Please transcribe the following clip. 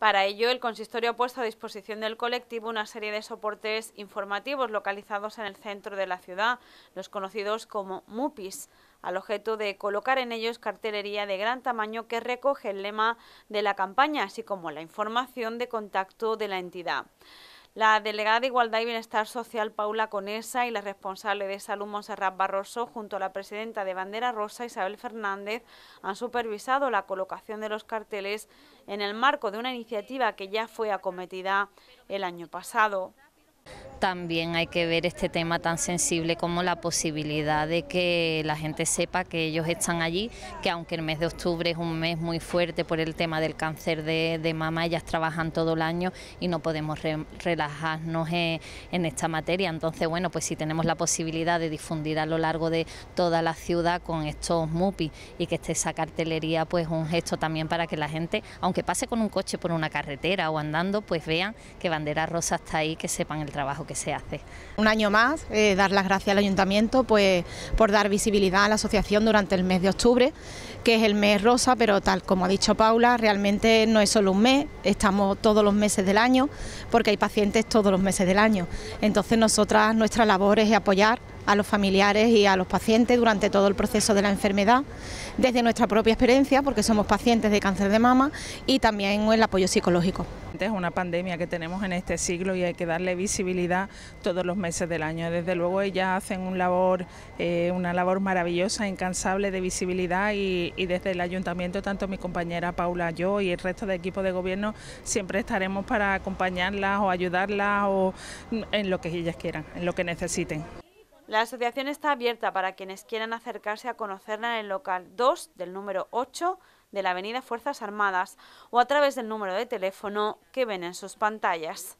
Para ello, el consistorio ha puesto a disposición del colectivo una serie de soportes informativos localizados en el centro de la ciudad, los conocidos como MUPIs, al objeto de colocar en ellos cartelería de gran tamaño que recoge el lema de la campaña, así como la información de contacto de la entidad. La delegada de Igualdad y Bienestar Social Paula Conesa y la responsable de Salud Monserrat Barroso junto a la presidenta de Bandera Rosa Isabel Fernández han supervisado la colocación de los carteles en el marco de una iniciativa que ya fue acometida el año pasado también hay que ver este tema tan sensible como la posibilidad de que la gente sepa que ellos están allí, que aunque el mes de octubre es un mes muy fuerte por el tema del cáncer de, de mama, ellas trabajan todo el año y no podemos relajarnos en, esta materia. Entonces, bueno, pues si tenemos la posibilidad de difundir a lo largo de toda la ciudad con estos MUPI y que esté esa cartelería, pues un gesto también para que la gente, aunque pase con un coche por una carretera o andando, pues vean que Bandera Rosa está ahí, que sepan el trabajo que se hace. Un año más, eh, dar las gracias al ayuntamiento pues, por dar visibilidad a la asociación durante el mes de octubre, que es el mes rosa, pero tal como ha dicho Paula, realmente no es solo un mes, estamos todos los meses del año, porque hay pacientes todos los meses del año. Entonces nosotras, nuestra labor es apoyar a los familiares y a los pacientes durante todo el proceso de la enfermedad, desde nuestra propia experiencia, porque somos pacientes de cáncer de mama, y también el apoyo psicológico. Es una pandemia que tenemos en este siglo y hay que darle visibilidad todos los meses del año. Desde luego ellas hacen un labor, eh, una labor maravillosa, incansable de visibilidad y, y, desde el ayuntamiento, tanto mi compañera Paula, yo y el resto del equipo de gobierno, siempre estaremos para acompañarlas o ayudarlas o en lo que ellas quieran, en lo que necesiten. La asociación está abierta para quienes quieran acercarse a conocerla en el local 2 del número 8 de la Avenida Fuerzas Armadas o a través del número de teléfono que ven en sus pantallas.